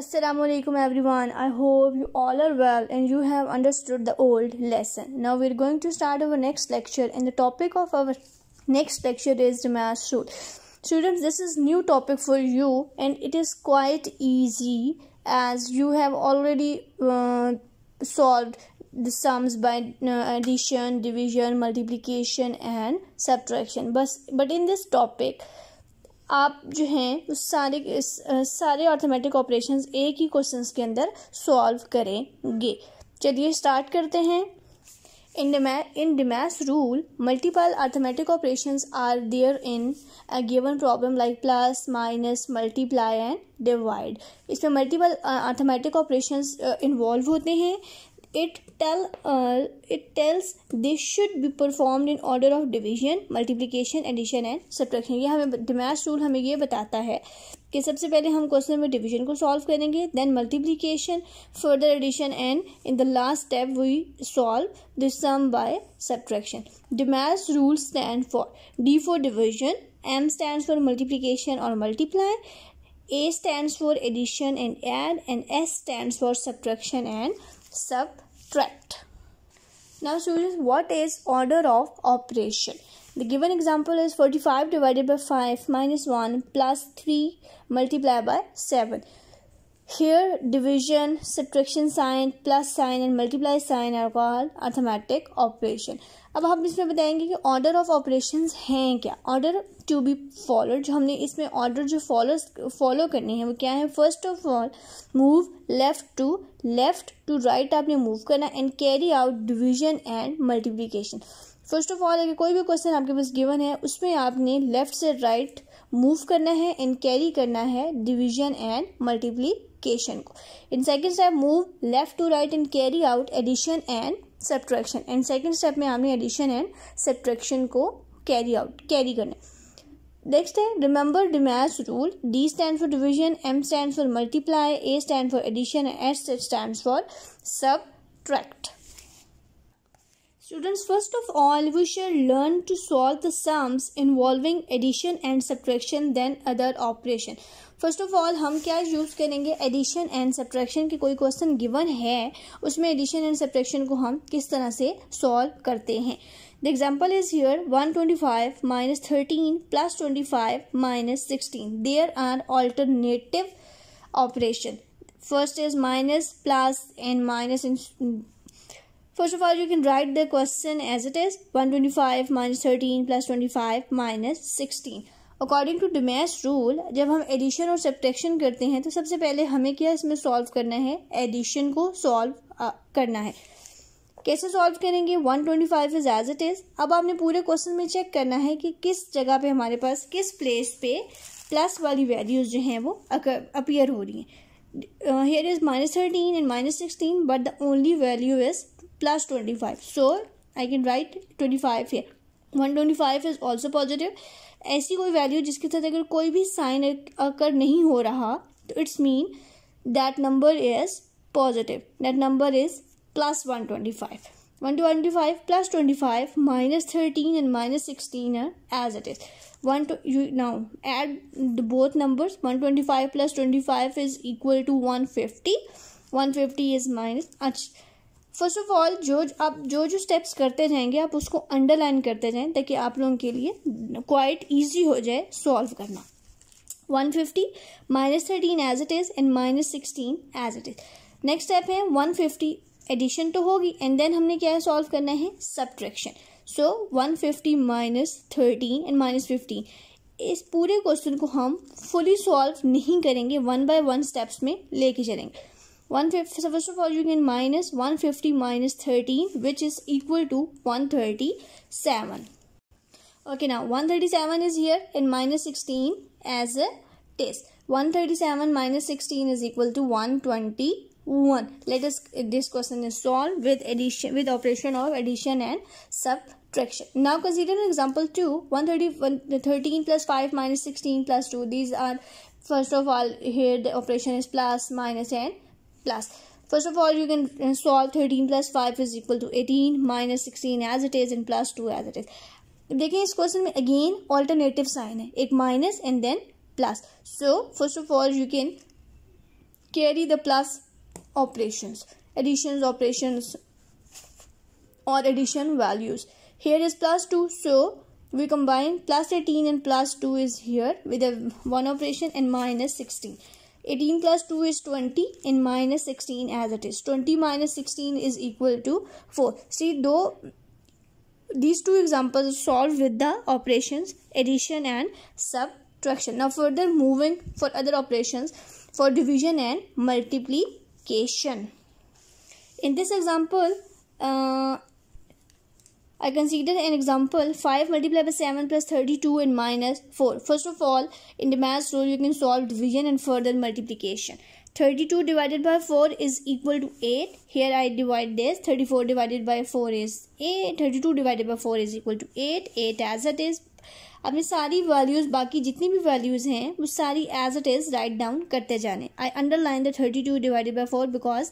Assalamu alaikum everyone. I hope you all are well and you have understood the old lesson. Now we're going to start our next lecture and the topic of our next lecture is the math rule. Students, this is new topic for you and it is quite easy as you have already uh, solved the sums by uh, addition, division, multiplication and subtraction. But, but in this topic, आप जो हैं उस सारे सारे ऑर्थोमेटिक operation एक ही question के अंदर solve करेंगे चलिए स्टार्ट करते हैं इन डिमै in DMAS rule multiple arithmetic operation are there in a given problem like plus minus multiply and divide इसमें मल्टीपल आर्थमेटिक ऑपरेशन इन्वॉल्व होते हैं it tell uh, it tells this should be performed in order of division multiplication addition and subtraction ye hame dimash rule hame ye batata hai ki sabse pehle hum question mein division ko solve karenge then multiplication further addition and in the last step we solve the sum by subtraction dimash rule stand for d for division m stands for multiplication or multiply A stands for addition and add and S stands for subtraction and subtract. Now students, what is order of operation? The given example is 45 divided by 5 minus 1 plus 3 multiplied by 7. Here, division, subtraction sign, plus sign and multiply sign are called arithmetic operation. अब हम इसमें बताएंगे कि order of operation हैं क्या order to be follow जो हमने इसमें ऑर्डर जो फॉलो फॉलो करने हैं वो क्या है first of all move left to left to right आपने मूव करना and carry out division and multiplication first of all अगर कोई भी क्वेश्चन आपके पास गिवन है उसमें आपने लेफ्ट से राइट मूव करना है एंड कैरी करना है डिवीजन एंड मल्टीप्ली मल्टीप्लीकेशन को in second step move left to right and carry out addition and subtraction and second step में आपने एडिशन एंड सब्ट्रैक्शन को कैरी आउट कैरी करना नेक्स्ट है remember DMAS rule D stand for division M stand for multiply A stand for addition and S stand for subtract students first of all we shall learn to solve the sums involving addition and subtraction then other operation first of all हम क्या use करेंगे addition and subtraction के कोई question given है उसमें addition and subtraction को हम किस तरह से सॉल्व करते हैं the example is here one twenty five minus thirteen plus twenty five minus sixteen there are alternative operation first is minus plus first of all you can write the question as it is one twenty five minus thirteen plus twenty five minus sixteen according to DMAS rule जब हम addition और subtraction करते हैं तो सबसे पहले हमें क्या इसमें सॉल्व करना है एडिशन को सॉल्व करना है कैसे सॉल्व करेंगे 125 twenty five is as it is अब आपने पूरे क्वेश्चन में चेक करना है कि किस जगह पे हमारे पास किस प्लेस पे प्लस वाली वैल्यूज़ जो हैं वो अपीयर हो रही हैं here is minus thirteen and minus sixteen but the only value is plus twenty five so I can write twenty five here one twenty five is also positive ऐसी कोई value जिसके साथ अगर कोई भी साइन अगर नहीं हो रहा तो it's mean that number is positive that number is plus one twenty five one twenty five plus twenty five minus thirteen and minus sixteen है as it is one you the both one twenty five plus twenty five is equal to one fifty one fifty is minus अच्छा first of all जो आप जो जो steps करते जाएंगे आप उसको अंडरलाइन करते जाएं ताकि आप लोगों के लिए क्वाइट ईजी हो जाए सॉल्व करना 150 fifty minus thirteen as it is and minus sixteen as it is next step है 150 फिफ्टी एडिशन तो होगी एंड देन हमने क्या है सॉल्व करना है subtraction so 150 fifty minus thirteen and minus fifteen इस पूरे क्वेश्चन को हम फुली सॉल्व नहीं करेंगे वन बाय वन स्टेप्स में लेके चलेंगे 150, so first of all you can minus 150 minus 13 which is equal to 137 okay now 137 is here and minus 16 as a test 137 minus 16 is equal to 121 let us uh, this question is solved with addition with operation of addition and subtraction now consider example 2 131 13 plus 5 minus 16 plus 2 these are first of all here the operation is plus minus and First of all, you can solve 13 plus 5 is equal to 18 minus 16 as it is and plus 2 as it is. Look, this question again alternative sign. Hai. Ek minus and then plus. So, first of all, you can carry the plus operations. Additions operations or addition values. Here is plus 2. So, we combine plus 18 and plus 2 is here with a 1 operation and minus 16. 18 plus 2 is 20 and minus 16 as it is 20 minus 16 is equal to 4 see though these two examples solved with the operations addition and subtraction now further moving for other operations for division and multiplication in this example uh, I considered an example five multiplied by seven plus thirty two and minus four. First of all, in the mass rule, you can solve division and further multiplication. Thirty two divided by four is equal to eight. Here I divide this. Thirty four divided by four is eight. Thirty two divided by four is equal to eight. Eight as it is. अब ये सारी values बाकी जितनी भी values हैं वो सारी as it is write down करते जाने I underline the thirty two divided by four because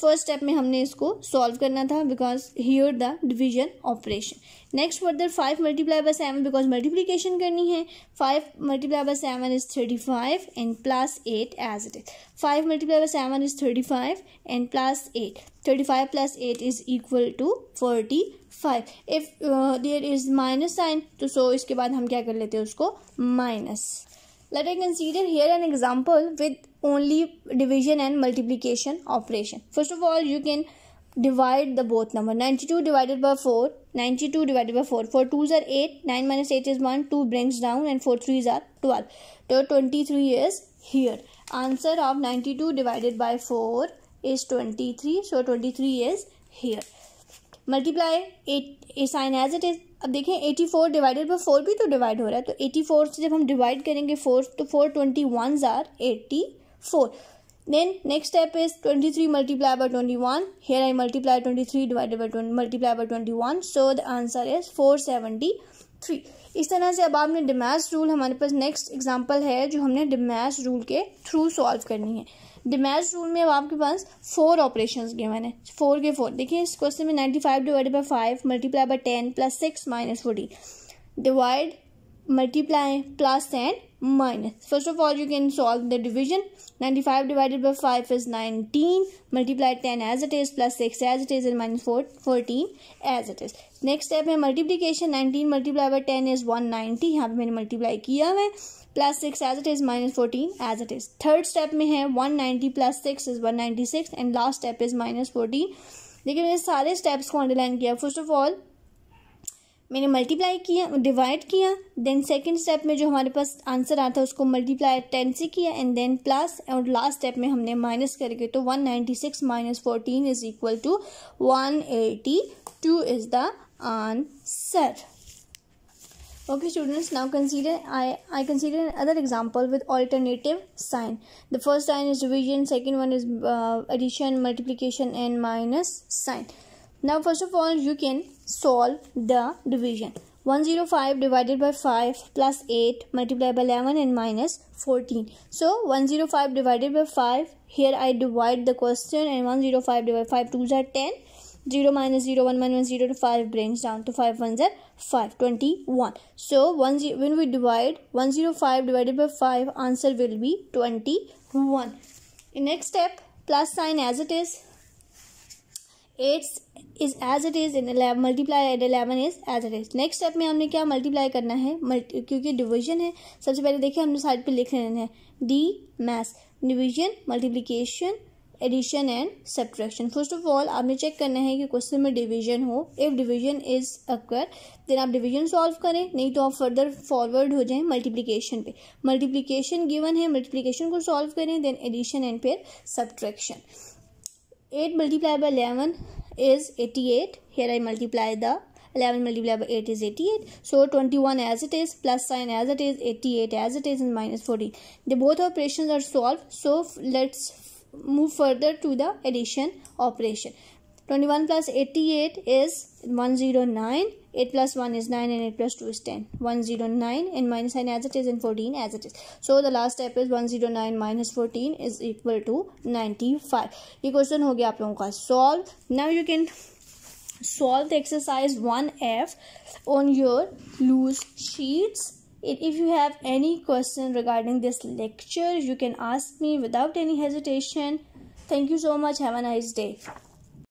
first step में हमने इसको सॉल्व करना था because here the division operation next further five multiply by seven because multiplication करनी है five multiply by seven is thirty five and plus eight as it is five multiply by seven is thirty five and plus eight thirty five plus eight is equal to forty five if there is minus sign तो so इसके बाद हम क्या कर लेते हैं उसको minus Let us consider here an example with only division and multiplication operation. First of all, you can divide the both number 92 divided by 4 92 divided by 4 4 2s are 8 9 minus 8 is 1 2 brings down and 4 3s are 12 so 23 is here answer of 92 divided by 4 is 23 so 23 is here multiply 8 is sign as it is अब देखें eighty four divided by four भी तो divide हो रहा है तो eighty four से जब हम डिवाइड करेंगे फोर तो फोर ट्वेंटी वन जार eighty four then next step is twenty three multiply by twenty one here I multiply twenty three divided by twenty multiply by twenty one so the answer is four seventy three इस तरह से अब आपने DMAS rule हमारे पास next example है जो हमने DMAS rule के थ्रू सॉल्व करनी है डिमैस रूल में अब आपके पास फोर ऑपरेशन गिवन है फोर के फोर देखिए इस क्वेश्चन में ninety five divide by five multiply by ten plus six minus fourteen divide multiply plus and minus. First of all, you can solve the division. 95 divided by 5 is 19. Multiply 10 as it is, plus 6 as it is, and minus 4, 14 as it is. Next step है multiplication 19 multiply by 10 is 190 यहाँ पे मैंने multiply किया हुआ है plus six as it is minus fourteen as it is third step में है 190 plus six is 196 and last step is minus fourteen देखिए मैंने सारे स्टेप्स को अंडरलाइन किया फर्स्ट ऑफ ऑल मैंने मल्टीप्लाई किया डिवाइड किया देन सेकेंड स्टेप में जो हमारे पास आंसर आता है उसको मल्टीप्लाई टेन से किया एंड देन प्लस और लास्ट स्टेप में हमने माइनस करके तो one ninety six minus fourteen is equal to one eighty two is the answer okay students now consider I I consider other example with alternative sign the first sign is division second one is addition multiplication and minus sign Now first of all you can solve the division. 105 divided by 5 plus 8 multiplied by 11 and minus 14. So 105 divided by 5 here I divide the question and 105 divided by 5 2s are 10. 0 minus 0 1 0 to 5 brings down to 5 1s are 5 21. So one, when we divide 105 divided by 5 answer will be 21. In next step plus sign as it is eights is as it is in multiply eight eleven is as it is next step में हमने क्या multiply करना है multi क्योंकि division है सबसे पहले देखिए हमने साइड पे लिख लेना है D math division multiplication addition and subtraction first of all आपने चेक करना है कि क्वेश्चन में डिवीजन हो if division is occur then आप डिवीजन सॉल्व करें नहीं तो आप फर्दर फॉरवर्ड हो जाएं मल्टीप्लीकेशन पे मल्टीप्लीकेशन गिवन है मल्टीप्लीकेशन को सॉल्व करें देन एडिशन एंड फिर subtraction 8 multiplied by 11 is 88 here i multiply the 11 multiplied by 8 is 88 so 21 as it is plus sign as it is 88 as it is and minus 40 the both operations are solved so let's move further to the addition operation 21 plus 88 is 109. 8 plus 1 is 9 and 8 plus 2 is 10. 109 and 9 as it is and 14 as it is. So the last step is 109 minus 14 is equal to 95. This question हो गया solve. Now you can solve the exercise 1F on your loose sheets. If you have any question regarding this lecture, you can ask me without any hesitation. Thank you so much. Have a nice day.